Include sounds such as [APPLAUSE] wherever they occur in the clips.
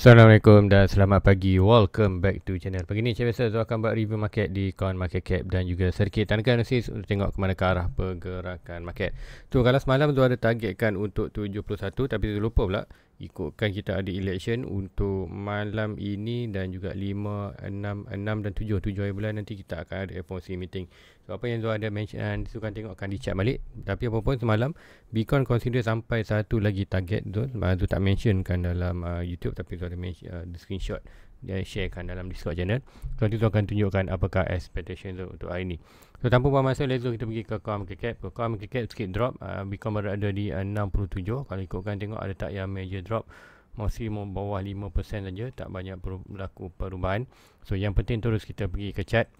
Assalamualaikum dan selamat pagi. Welcome back to channel. Pagi ni saya biasa saya akan buat review market di Coin Market Cap dan juga sedikit tanda analisis untuk tengok ke mana ke arah pergerakan market. Tu kalau semalam tu ada targetkan untuk 71 tapi terlupa lupa pula ikutkan kita ada election untuk malam ini dan juga 5, 6, 6 dan 7, 7 hari bulan nanti kita akan ada FOMC meeting. So apa yang Zohar ada mention dan ah, uh, sukan tengok akan dicat balik. Tapi apa pun semalam, Bitcoin consider sampai satu lagi target Zohar. Ah, Zohar tak mentionkan dalam uh, YouTube tapi Zohar ada mention, uh, screenshot dia sharekan dalam Discord channel. So nanti tu akan tunjukkan apakah expectation tu untuk hari ni. So tanpa buang masa, let's go kita pergi ke Kuala Market Cap. Kuala sikit drop. Uh, Bitcoin berada di ah, uh, 67. Kalau ikutkan tengok ada tak yang major drop. Masih bawah 5% saja. Tak banyak berlaku perubahan. So yang penting terus kita pergi ke chat.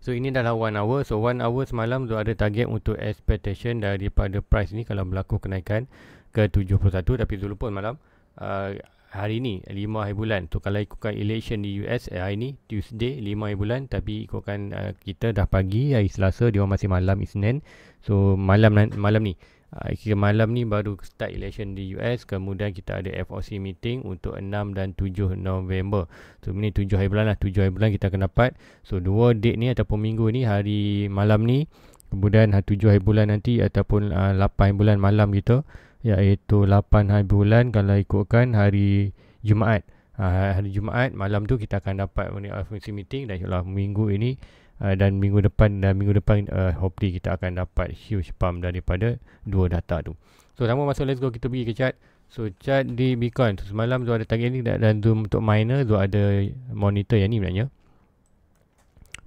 So ini dah 1 hour. So one hour semalam tu ada target untuk expectation daripada price ni kalau berlaku kenaikan ke 71 tapi dulu pun malam ah, hari ni 5 hari bulan tu kalau ikutkan election di US eh, hari ni Tuesday 5 hari bulan tapi ikutkan uh, kita dah pagi hari Selasa dia masih malam Isnin so malam malam ni uh, malam ni baru start election di US kemudian kita ada FOC meeting untuk 6 dan 7 November so ini 7 hari bulan lah 7 hari bulan kita akan dapat so dua date ni ataupun minggu ni hari malam ni kemudian 7 hari bulan nanti ataupun uh, 8 hari bulan malam kita iaitu 8 hari bulan kalau ikutkan hari Jumaat. Ha, hari Jumaat malam tu kita akan dapat Al-Fungsi Meeting dan insyaAllah minggu ini uh, dan minggu depan dan minggu depan uh, hopefully kita akan dapat huge pump daripada dua data tu. So sama masuk let's go kita pergi ke chat. So chat di Bitcoin. So, semalam tu ada target ni dan zoom untuk miner tu ada monitor yang ni sebenarnya.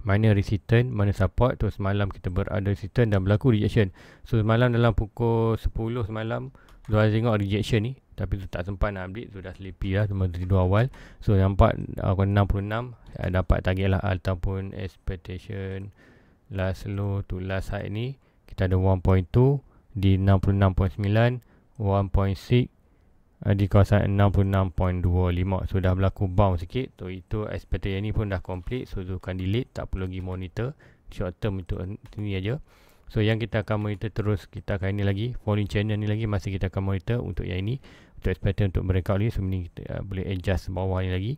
Mana resistant, mana support. Terus so, semalam kita berada resistant dan berlaku rejection. So semalam dalam pukul 10 semalam Diorang tengok rejection ni Tapi tu tak sempat nak update Tu dah sleepy lah Semua dua awal So nampak aku uh, 66 uh, Dapat target lah Ataupun expectation Last low tu last high ni Kita ada 1.2 Di 66.9 1.6 uh, di kawasan 66.25 So dah berlaku bounce sikit So itu expectation ni pun dah complete So tu kan delete Tak perlu lagi monitor Short term untuk ni aja. So yang kita akan monitor terus kita akan ini lagi volume channel ni lagi masih kita akan monitor untuk yang ini untuk expectation untuk mereka ni so ini kita uh, boleh adjust bawah ni lagi.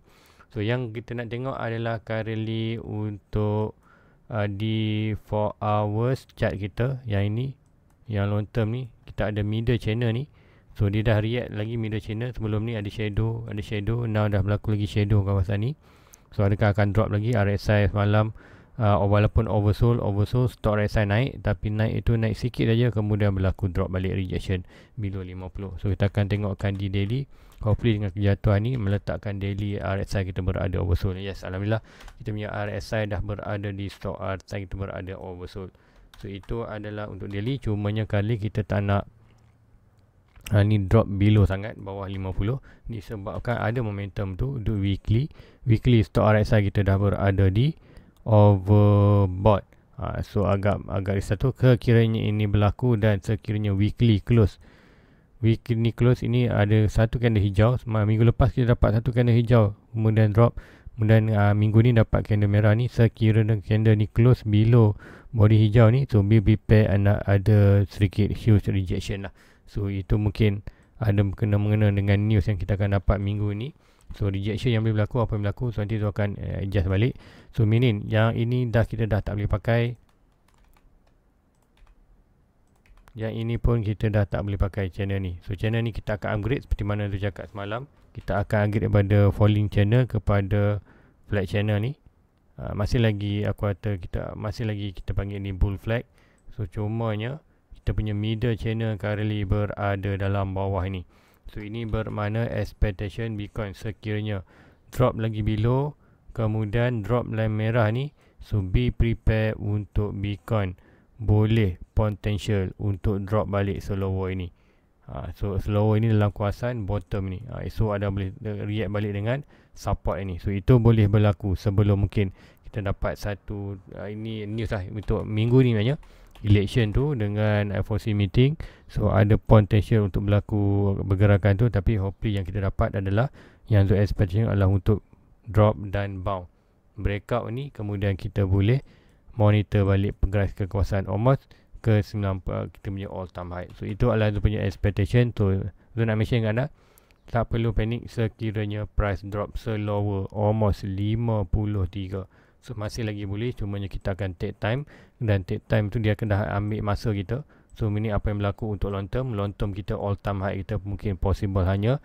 So yang kita nak tengok adalah currently untuk uh, di 4 hours chart kita yang ini yang long term ni kita ada middle channel ni. So dia dah react lagi middle channel sebelum ni ada shadow, ada shadow, now dah berlaku lagi shadow kawasan ni. So adakah akan drop lagi RSI semalam? malam uh, walaupun oversold oversold stock RSI naik tapi naik itu naik sikit saja kemudian berlaku drop balik rejection below 50 so kita akan tengokkan di daily hopefully dengan kejatuhan ni meletakkan daily RSI kita berada oversold yes alhamdulillah kita punya RSI dah berada di stock RSI kita berada oversold so itu adalah untuk daily cumanya kali kita tak nak Ha, ni drop below sangat bawah 50 disebabkan ada momentum tu do weekly weekly stock RSI kita dah berada di overbought. Ah, ha, so agak agak risau tu kekiranya ini berlaku dan sekiranya weekly close. Weekly close ini ada satu candle hijau. Minggu lepas kita dapat satu candle hijau. Kemudian drop. Kemudian uh, minggu ni dapat candle merah ni. Sekiranya candle ni close below body hijau ni. So be prepared anda ada sedikit huge rejection lah. So itu mungkin ada kena mengena dengan news yang kita akan dapat minggu ni. So rejection yang boleh berlaku apa yang berlaku so nanti tu akan uh, adjust balik. So meaning yang ini dah kita dah tak boleh pakai. Yang ini pun kita dah tak boleh pakai channel ni. So channel ni kita akan upgrade seperti mana tu cakap semalam. Kita akan upgrade daripada falling channel kepada flag channel ni. Uh, masih lagi aku kata kita masih lagi kita panggil ni bull flag. So cumanya kita punya middle channel currently berada dalam bawah ini. So ini bermakna expectation Bitcoin sekiranya drop lagi below kemudian drop line merah ni so be prepared untuk Bitcoin boleh potential untuk drop balik slower ini. Ha, so slower ini dalam kuasaan bottom ni. Ha, so ada boleh react balik dengan support ini. So itu boleh berlaku sebelum mungkin kita dapat satu uh, ini news lah untuk minggu ni maknanya election tu dengan FOC meeting so ada potential untuk berlaku bergerakan tu tapi hopefully yang kita dapat adalah yang untuk expectation adalah untuk drop dan bounce breakout ni kemudian kita boleh monitor balik pergerak kekuasaan OMOS ke 90 eh, kita punya all time high so itu adalah tu punya expectation tu so, nak mention dengan anda tak perlu panik sekiranya price drop selower OMOS 53 So masih lagi boleh Cumanya kita akan take time Dan take time tu dia akan dah ambil masa kita So ini apa yang berlaku untuk long term Long term kita all time high kita mungkin possible hanya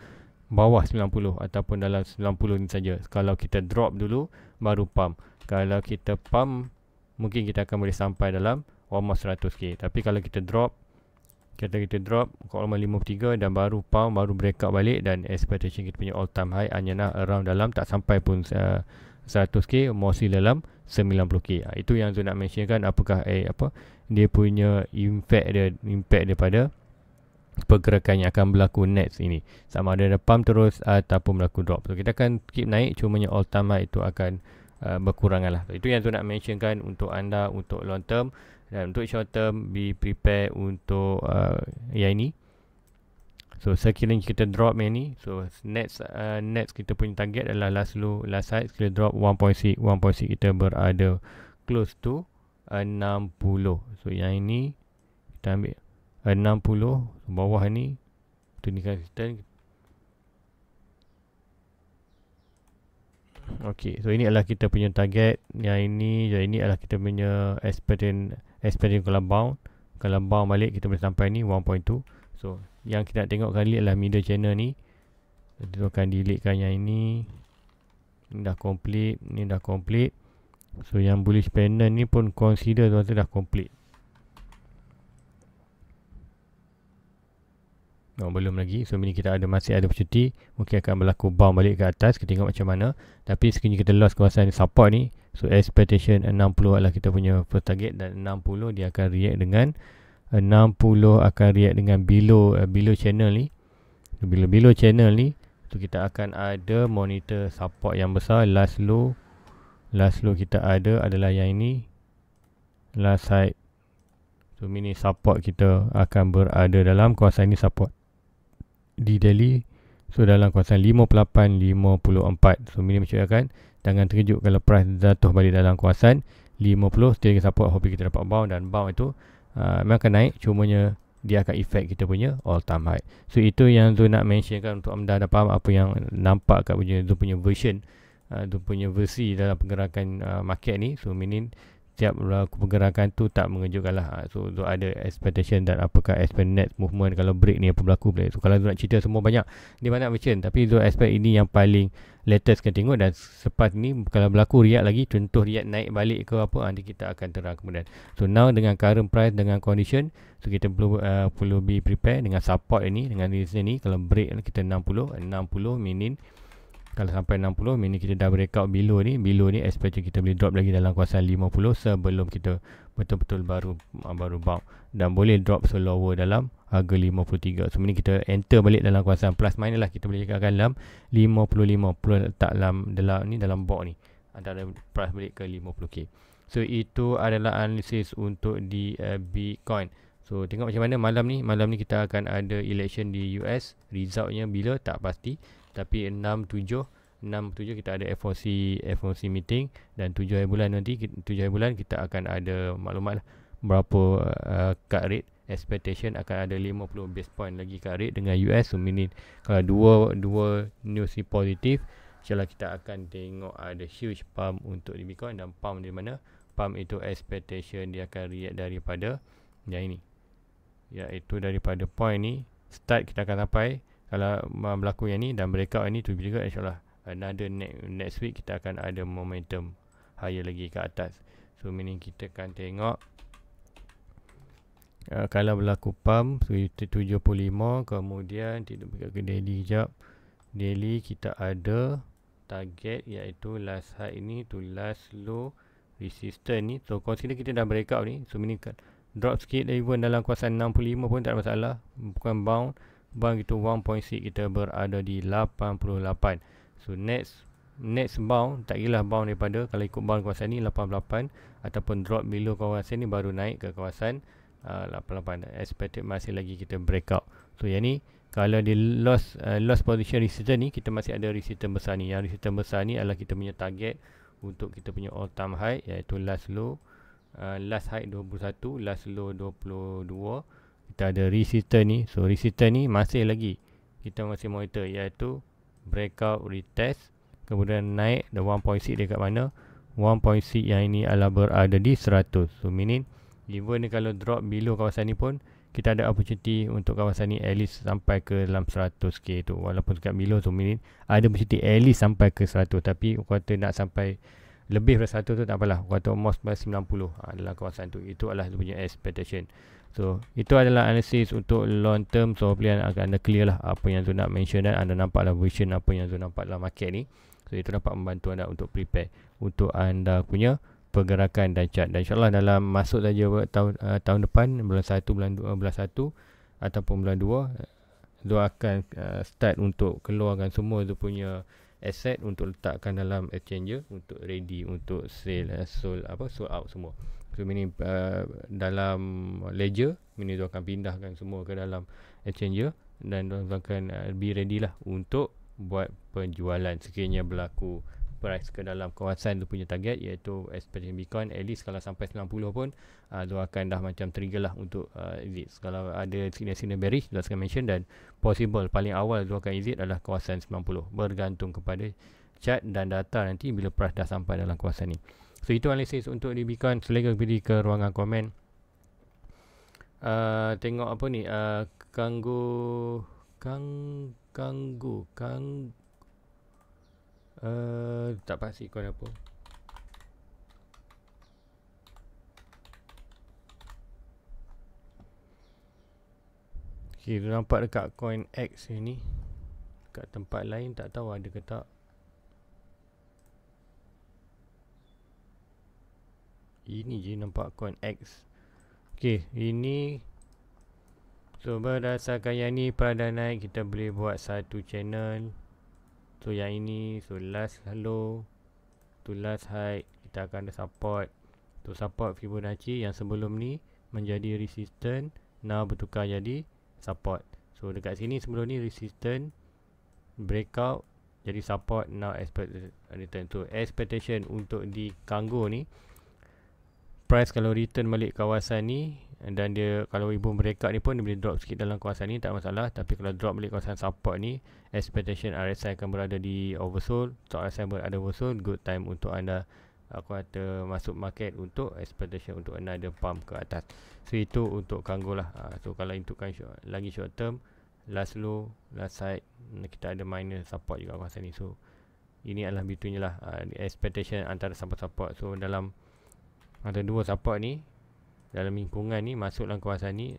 Bawah 90 ataupun dalam 90 ni saja Kalau kita drop dulu baru pump Kalau kita pump Mungkin kita akan boleh sampai dalam almost 100k Tapi kalau kita drop kita kita drop ke almost 53 dan baru pump baru breakout balik dan expectation kita punya all time high hanya nak around dalam tak sampai pun uh, 100k mostly dalam 90k ha, itu yang tu nak mention apakah eh, apa dia punya impact dia impact daripada pergerakan yang akan berlaku next ini sama ada ada pump terus ataupun berlaku drop so kita akan keep naik cumanya all time itu akan uh, berkurangan lah so, itu yang tu nak mention untuk anda untuk long term dan untuk short term be prepare untuk uh, yang ini So sekiranya kita drop yang ni So next uh, next kita punya target adalah last low Last side kita drop 1.6 1.6 kita berada close to 60 So yang ini kita ambil 60 Bawah ni Itu ni kan Okey, so ini adalah kita punya target yang ini, yang ini adalah kita punya expected expected kalau bound, kalau bound balik kita boleh sampai ni 1.2. So yang kita tengok kali adalah middle channel ni kita akan deletekan yang ini ni dah complete ni dah complete so yang bullish panel ni pun consider tuan tu dah complete No, oh, belum lagi. So, ini kita ada masih ada percuti. Mungkin akan berlaku bound balik ke atas. Kita tengok macam mana. Tapi, sekiranya kita lost kawasan support ni. So, expectation 60 adalah kita punya target. Dan 60 dia akan react dengan 60 akan react dengan below uh, eh, below channel ni below below channel ni tu kita akan ada monitor support yang besar last low last low kita ada adalah yang ini last side so mini support kita akan berada dalam kawasan ini support di daily so dalam kawasan 58 54 so mini macam kan jangan terkejut kalau price jatuh balik dalam kawasan 50 still support hope kita dapat bound dan bound itu uh, memang akan naik cumanya dia akan efek kita punya all time high so itu yang tu nak mentionkan untuk anda dah faham apa yang nampak kat punya tu punya version uh, ah, tu punya versi dalam pergerakan uh, market ni so meaning setiap uh, pergerakan tu tak mengejutkan lah ah, so, so ada expectation dan apakah expect net movement kalau break ni apa berlaku so kalau tu nak cerita semua banyak dia banyak macam tapi so expect ini yang paling latest kan tengok dan sepas ni kalau berlaku riak lagi contoh riak naik balik ke apa ah, nanti kita akan terang kemudian so now dengan current price dengan condition so kita perlu uh, perlu be prepare dengan support ini dengan resistance ni kalau break kita 60 60 meaning kalau sampai 60 mini kita dah break out below ni below ni expect kita boleh drop lagi dalam kuasa 50 sebelum kita betul-betul baru ah, baru bump dan boleh drop slower dalam harga 53 so mini kita enter balik dalam kuasa plus minus lah kita boleh cakapkan dalam 55 perlu letak dalam, dalam ni dalam box ni antara price balik ke 50k so itu adalah analisis untuk di uh, bitcoin So tengok macam mana malam ni, malam ni kita akan ada election di US. Resultnya bila tak pasti tapi 6 7 6 kita ada FOC FOC meeting dan 7 hari bulan nanti 7 hari bulan kita akan ada maklumat lah berapa uh, rate expectation akan ada 50 base point lagi cut rate dengan US so meaning kalau dua dua news ni positif insyaallah kita akan tengok ada huge pump untuk di Bitcoin dan pump di mana pump itu expectation dia akan react daripada yang ini iaitu daripada point ni start kita akan sampai kalau uh, berlaku yang ni dan breakout yang ni tu juga insyaallah another next, next week kita akan ada momentum higher lagi ke atas so meaning kita akan tengok uh, kalau berlaku pump 75 kemudian kita buka ke daily jap daily kita ada target iaitu last high ni to last low resistance ni so consider kita dah breakout ni so meaning drop sikit even dalam kuasa 65 pun tak ada masalah bukan bound bank kita 1.6 kita berada di 88 so next next bound tak kira lah bound daripada kalau ikut bound kawasan ni 88 ataupun drop below kawasan ni baru naik ke kawasan uh, 88 expected masih lagi kita breakout so yang ni kalau di loss uh, loss position resistance ni kita masih ada resistance besar ni yang resistance besar ni adalah kita punya target untuk kita punya all time high iaitu last low uh, last high 21 last low 22 kita ada resistor ni so resistor ni masih lagi kita masih monitor iaitu breakout retest kemudian naik the 1.6 dekat mana 1.6 yang ini adalah berada di 100 so meaning even kalau drop below kawasan ni pun kita ada opportunity untuk kawasan ni at least sampai ke dalam 100k tu walaupun dekat below so minit ada opportunity at least sampai ke 100 tapi kuota nak sampai lebih daripada 100 tu tak apalah kuota almost 90 adalah ah, kawasan tu itu adalah dia punya expectation So itu adalah analisis untuk long term So hopefully anda, anda clear lah apa yang tu nak mention dan anda nampak lah vision apa yang tu nampak dalam market ni So itu dapat membantu anda untuk prepare untuk anda punya pergerakan dan chart Dan insyaAllah dalam masuk saja tahun, uh, tahun depan bulan 1, bulan 2, bulan 1 ataupun bulan 2 dia akan uh, start untuk keluarkan semua dia punya asset untuk letakkan dalam exchanger untuk ready untuk sale uh, sold apa sold out semua So meaning uh, dalam ledger Meaning tu akan pindahkan semua ke dalam exchanger Dan tu akan uh, be ready lah untuk buat penjualan Sekiranya berlaku price ke dalam kawasan tu punya target Iaitu expansion Bitcoin At least kalau sampai 90 pun uh, Tu akan dah macam trigger lah untuk uh, exit Kalau ada signal-signal bearish Tu akan mention dan possible Paling awal tu akan exit adalah kawasan 90 Bergantung kepada chart dan data nanti Bila price dah sampai dalam kawasan ni So itu analisis untuk Rubicon Selain pergi ke ruangan komen uh, Tengok apa ni uh, ah, Kanggu Kang Kanggu Kang uh, Tak pasti Kau apa Okay, nampak dekat coin X ni Dekat tempat lain tak tahu ada ke tak Ini je nampak coin X Okey, ini So berdasarkan yang ni Prada naik kita boleh buat satu channel So yang ini So last hello To last high kita akan ada support To support Fibonacci yang sebelum ni Menjadi resistant Now bertukar jadi support So dekat sini sebelum ni resistant Breakout Jadi support now expect return So expectation untuk di Kanggo ni price kalau return balik kawasan ni dan dia kalau ibu mereka ni pun dia boleh drop sikit dalam kawasan ni tak masalah tapi kalau drop balik kawasan support ni expectation RSI akan berada di oversold so RSI berada oversold good time untuk anda aku kata masuk market untuk expectation untuk another pump ke atas so itu untuk kanggo lah ah, so kalau untuk kan short, lagi short term last low last side hmm, kita ada minor support juga kawasan ni so ini adalah betulnya lah ah, expectation antara support-support so dalam ada dua support ni Dalam lingkungan ni Masuk dalam kawasan ni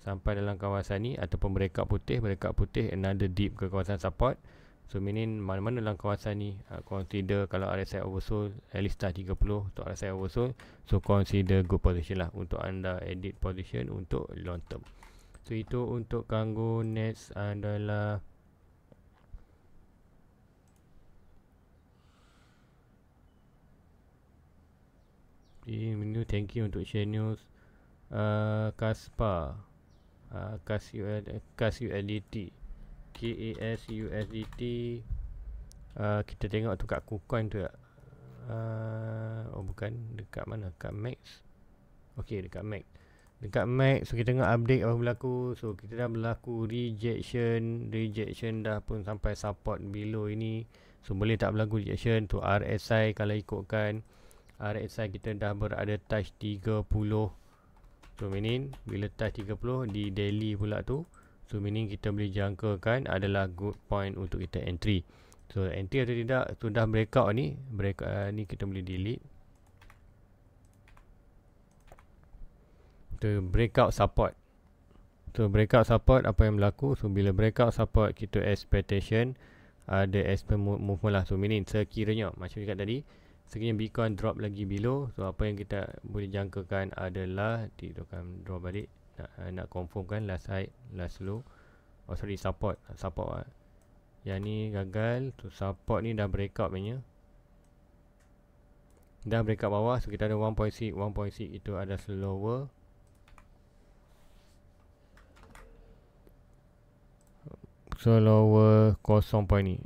Sampai dalam kawasan ni Ataupun breakout putih Breakout putih Another deep ke kawasan support So meaning Mana-mana dalam kawasan ni uh, Consider Kalau RSI oversold At least 30 Untuk RSI oversold So consider good position lah Untuk anda edit position Untuk long term So itu untuk kanggo next adalah Okay, new thank you untuk share news. Uh, Kaspa. Uh, Kasul Kasuldt. K A S U S D T. Uh, kita tengok tu kat KuCoin tu tak? Uh, oh bukan dekat mana? Kat Max. Okey, dekat Max. Dekat Max so kita tengok update apa berlaku. So kita dah berlaku rejection, rejection dah pun sampai support below ini. So boleh tak berlaku rejection tu RSI kalau ikutkan RSI kita dah berada touch 30 so meaning bila touch 30 di daily pula tu so meaning kita boleh jangkakan adalah good point untuk kita entry so entry atau tidak sudah so breakout ni breakout uh, ni kita boleh delete to breakout support so breakout support apa yang berlaku so bila breakout support kita expectation ada uh, expectation movement lah so meaning sekiranya macam cakap tadi sekiranya Bitcoin drop lagi below so apa yang kita boleh jangkakan adalah ditukan draw balik nak, eh, nak confirmkan last high last low oh sorry support support ah. yang ni gagal tu so, support ni dah break up punya dah break up bawah so kita ada 1.6 1.6 itu ada slower lower kosong point ni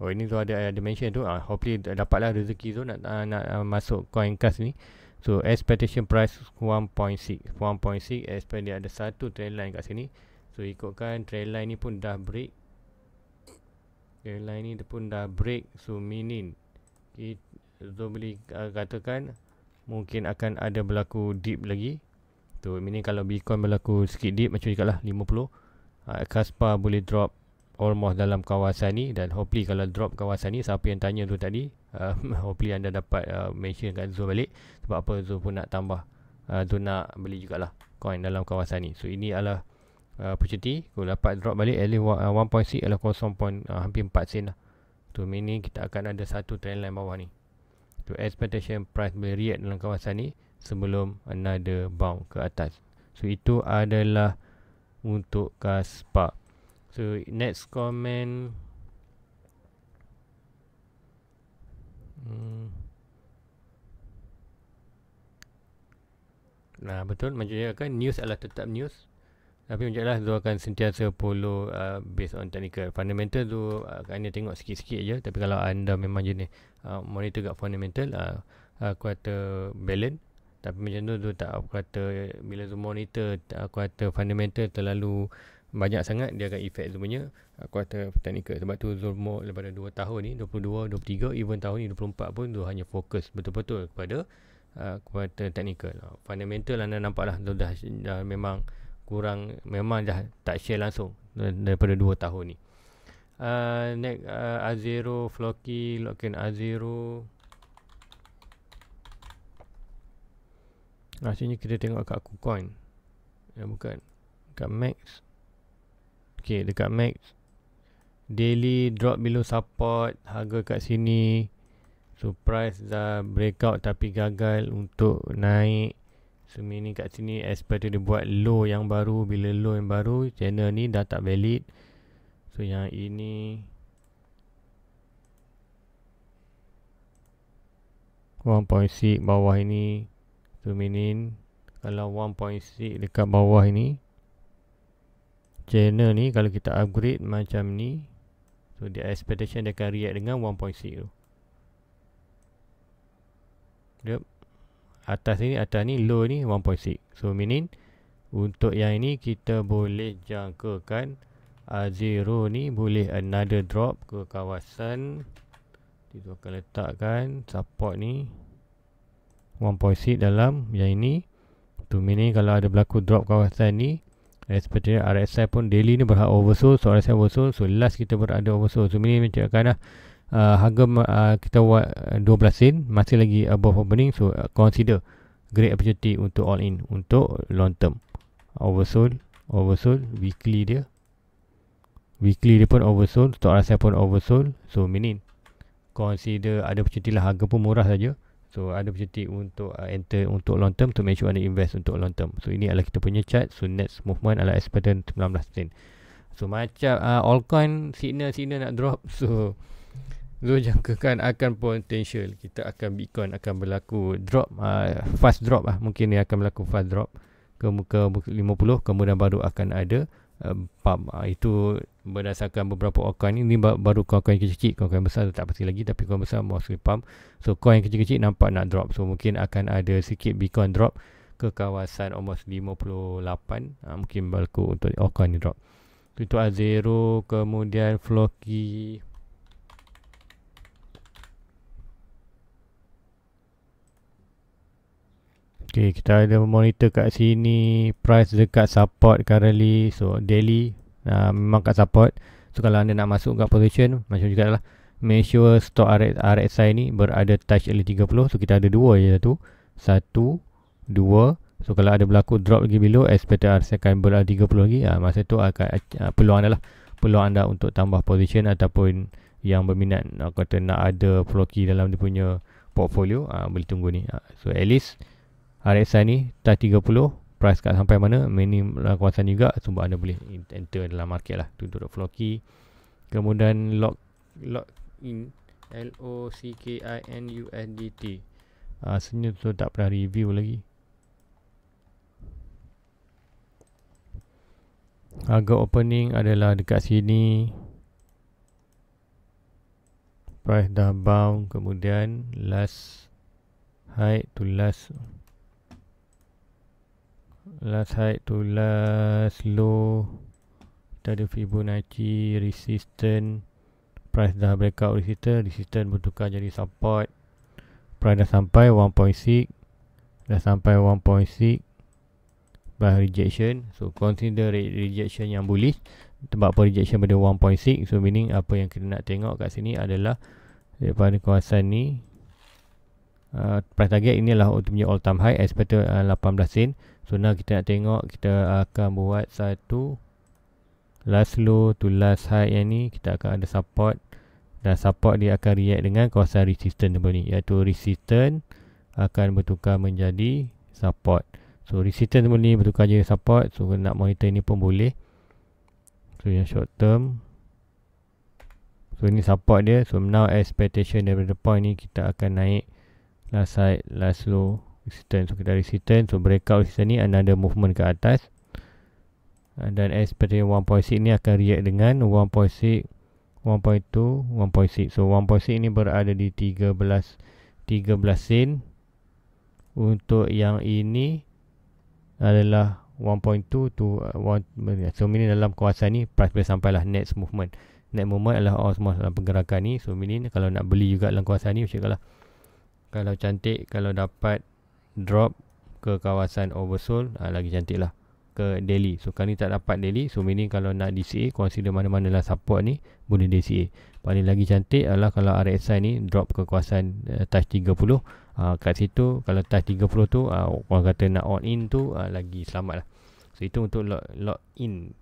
Oh ini tu ada ada mention tu. Ah, hopefully dapatlah rezeki tu nak uh, nak uh, masuk coin cast ni. So expectation price 1.6. 1.6 expect dia ada satu trend line kat sini. So ikutkan trend line ni pun dah break. Trend line ni pun dah break. So meaning it, so boleh uh, katakan mungkin akan ada berlaku dip lagi. So meaning kalau Bitcoin berlaku sikit dip macam cakap lah 50. Uh, ah, Kaspa boleh drop almost dalam kawasan ni dan hopefully kalau drop kawasan ni siapa yang tanya tu tadi uh, [LAUGHS] hopefully anda dapat uh, mention kat Zul balik sebab apa Zul pun nak tambah uh, Zul nak beli jugalah coin dalam kawasan ni so ini adalah uh, opportunity Kau dapat drop balik at least 1.6 uh, adalah 0. Uh, hampir 4 sen lah tu so, mini kita akan ada satu trend line bawah ni tu so, expectation price boleh react dalam kawasan ni sebelum another bound ke atas so itu adalah untuk Kaspar So next comment hmm. Nah betul macamnya kan news adalah tetap news tapi macam lah Zul akan sentiasa follow uh, based on technical fundamental tu akan uh, tengok sikit-sikit je tapi kalau anda memang jenis uh, monitor kat fundamental uh, uh aku kata balance tapi macam tu tu tak aku kata bila tu monitor aku kata fundamental terlalu banyak sangat dia akan effect semuanya quarter technical sebab tu Zulmo lebih daripada 2 tahun ni 22 23 even tahun ni 24 pun tu hanya fokus betul-betul kepada uh, quarter technical fundamental lah, anda nampaklah tu dah, dah memang kurang memang dah tak share langsung daripada 2 tahun ni uh, next uh, Azero Flocky Locken Azero Rasanya kita tengok kat KuCoin Ya bukan Kat Max Okay, dekat max Daily drop below support Harga kat sini So price dah breakout tapi gagal untuk naik So ini kat sini expect dia buat low yang baru Bila low yang baru channel ni dah tak valid So yang ini One point six bawah ini, two minin. Kalau one point six dekat bawah ini, channel ni kalau kita upgrade macam ni so the expectation dia akan react dengan 1.0 yep. atas ni atas ni low ni 1.6 so meaning untuk yang ini kita boleh jangkakan A zero ni boleh another drop ke kawasan kita akan letakkan support ni 1.6 dalam yang ini to meaning kalau ada berlaku drop kawasan ni eh, seperti RSI pun daily ni berhak oversold so RSI oversold so last kita berada oversold so ini menunjukkan lah uh, harga uh, kita buat 12 uh, sen masih lagi above opening so uh, consider great opportunity untuk all in untuk long term oversold oversold weekly dia weekly dia pun oversold stock RSI pun oversold so meaning consider ada opportunity lah harga pun murah saja. So ada objektif untuk uh, enter untuk long term to make sure anda invest untuk long term. So ini adalah kita punya chart. So next movement adalah expectation 19 sen. So macam uh, coin signal-signal nak drop. So so jangkakan akan potential. Kita akan Bitcoin akan berlaku drop uh, fast drop lah. Mungkin ni akan berlaku fast drop ke 50 kemudian baru akan ada pub uh, eh, ah, itu berdasarkan beberapa coin ini baru coin kecil-kecil coin besar tak pasti lagi tapi coin besar mostly pump so coin kecil-kecil nampak nak drop so mungkin akan ada sikit bitcoin drop ke kawasan almost 58 uh, ah, mungkin balik untuk coin drop itu Azero kemudian floki Okay, kita ada monitor kat sini price dekat support currently so daily uh, memang kat support so kalau anda nak masuk kat position macam juga lah make sure stock RSI ni berada touch early 30 so kita ada dua je tu satu dua so kalau ada berlaku drop lagi below expected RSI akan berada 30 lagi uh, masa tu akan uh, peluang anda lah peluang anda untuk tambah position ataupun yang berminat nak kata nak ada floki dalam dia punya portfolio uh, boleh tunggu ni uh, so at least RSI ni touch 30 price kat sampai mana minimum kuasa juga sebab anda boleh enter dalam market lah tu duduk floor key kemudian lock lock in L O C K I N U S D T uh, sebenarnya tu tak pernah review lagi harga opening adalah dekat sini price dah bound kemudian last high to last last height to last low kita ada Fibonacci resistance price dah breakout resistance resistance bertukar jadi support price dah sampai 1.6 dah sampai 1.6 by rejection so consider re- rejection yang bullish sebab apa rejection pada 1.6 so meaning apa yang kita nak tengok kat sini adalah daripada kawasan ni uh, price target inilah untuk punya all time high expected uh, 18 sen So now kita nak tengok kita akan buat satu last low to last high yang ni kita akan ada support dan support dia akan react dengan kawasan resistance apa ni iaitu resistance akan bertukar menjadi support. So resistance apa ni bertukar jadi support. So nak monitor ni pun boleh. So yang short term So ini support dia. So now expectation daripada point ni kita akan naik last high, last low resistance so dari resistance so breakout resistance ni another movement ke atas ah, dan as per 1.6 ni akan react dengan 1.6 1.2 1.6 so 1.6 ni berada di 13 13 sen untuk yang ini adalah 1.2 to 1 uh, so mini dalam kuasa ni price boleh sampai lah next movement next movement adalah all semua dalam pergerakan ni so mini kalau nak beli juga dalam kuasa ni macam kalau kalau cantik kalau dapat drop ke kawasan oversold ha, lagi cantik lah ke Delhi. so kali ni tak dapat Delhi. so mini kalau nak DCA consider mana-mana lah support ni boleh DCA paling lagi cantik adalah kalau RSI ni drop ke kawasan uh, touch 30 uh, ah, kat situ kalau touch 30 tu uh, orang kata nak on in tu uh, lagi selamat lah so itu untuk lock, lock in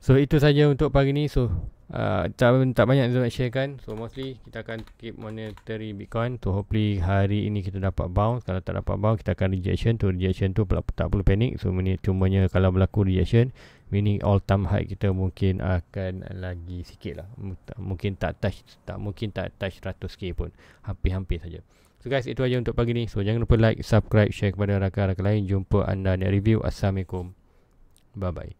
so itu saja untuk pagi ni so Ah, tak, tak banyak saya nak kan. So mostly kita akan keep monetary Bitcoin So hopefully hari ini kita dapat bounce Kalau tak dapat bounce kita akan rejection So rejection tu pula tak perlu panik So ini cumanya kalau berlaku rejection Meaning all time high kita mungkin akan lagi sikit lah Mungkin tak touch tak mungkin tak touch 100k pun Hampir-hampir saja So guys itu aja untuk pagi ni So jangan lupa like, subscribe, share kepada rakan-rakan lain Jumpa anda di review Assalamualaikum Bye-bye